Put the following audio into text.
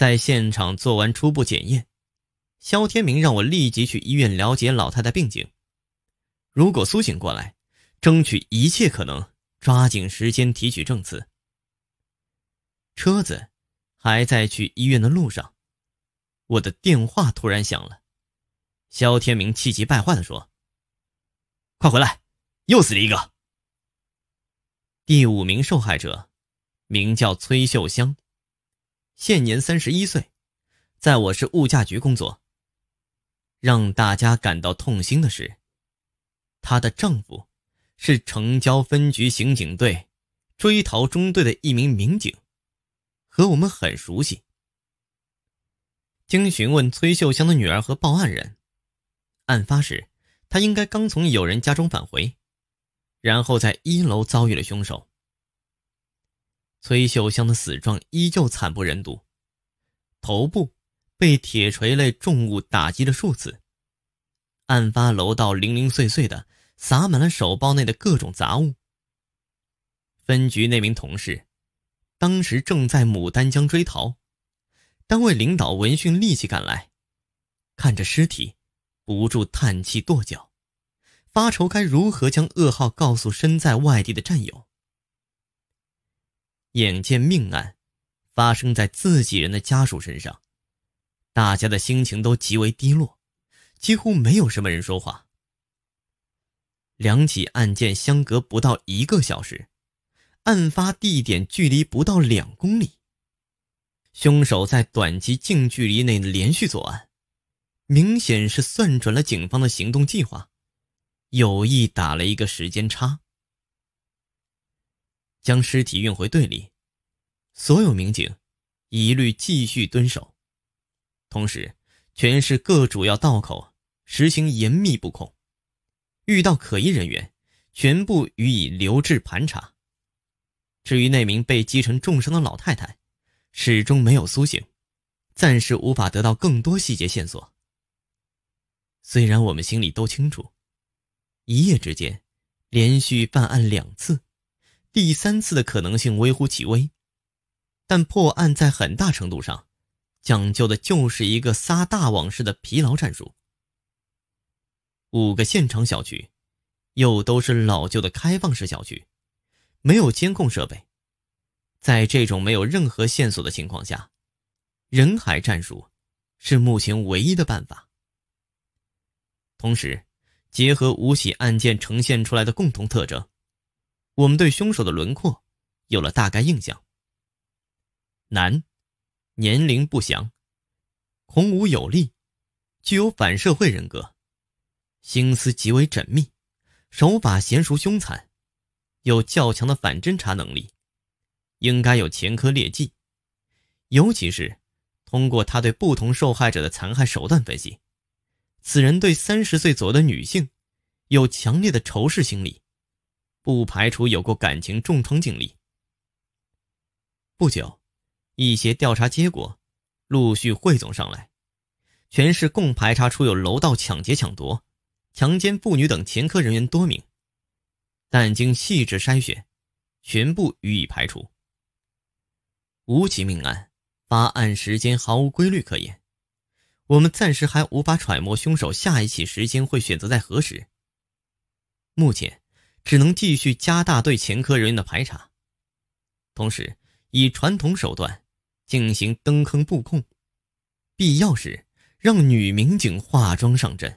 在现场做完初步检验，肖天明让我立即去医院了解老太太病情。如果苏醒过来，争取一切可能，抓紧时间提取证词。车子还在去医院的路上，我的电话突然响了。肖天明气急败坏地说：“快回来，又死了一个。”第五名受害者名叫崔秀香。现年三十一岁，在我市物价局工作。让大家感到痛心的是，她的丈夫是城郊分局刑警队追逃中队的一名民警，和我们很熟悉。经询问崔秀香的女儿和报案人，案发时她应该刚从友人家中返回，然后在一楼遭遇了凶手。崔秀香的死状依旧惨不忍睹，头部被铁锤类重物打击了数次。案发楼道零零碎碎的撒满了手包内的各种杂物。分局那名同事当时正在牡丹江追逃，单位领导闻讯立即赶来，看着尸体，不住叹气跺脚，发愁该如何将噩耗告诉身在外地的战友。眼见命案发生在自己人的家属身上，大家的心情都极为低落，几乎没有什么人说话。两起案件相隔不到一个小时，案发地点距离不到两公里，凶手在短期近距离内连续作案，明显是算准了警方的行动计划，有意打了一个时间差。将尸体运回队里，所有民警一律继续蹲守，同时全市各主要道口实行严密布控，遇到可疑人员全部予以留置盘查。至于那名被击成重伤的老太太，始终没有苏醒，暂时无法得到更多细节线索。虽然我们心里都清楚，一夜之间连续办案两次。第三次的可能性微乎其微，但破案在很大程度上讲究的就是一个撒大网式的疲劳战术。五个现场小区，又都是老旧的开放式小区，没有监控设备，在这种没有任何线索的情况下，人海战术是目前唯一的办法。同时，结合五起案件呈现出来的共同特征。我们对凶手的轮廓有了大概印象：男，年龄不详，孔武有力，具有反社会人格，心思极为缜密，手法娴熟凶残，有较强的反侦查能力，应该有前科劣迹。尤其是通过他对不同受害者的残害手段分析，此人对三十岁左右的女性有强烈的仇视心理。不排除有过感情重创经历。不久，一些调查结果陆续汇总上来，全市共排查出有楼道抢劫、抢夺、强奸妇女等前科人员多名，但经细致筛选，全部予以排除。五起命案发案时间毫无规律可言，我们暂时还无法揣摩凶手下一起时间会选择在何时。目前。只能继续加大对前科人员的排查，同时以传统手段进行蹲坑布控，必要时让女民警化妆上阵。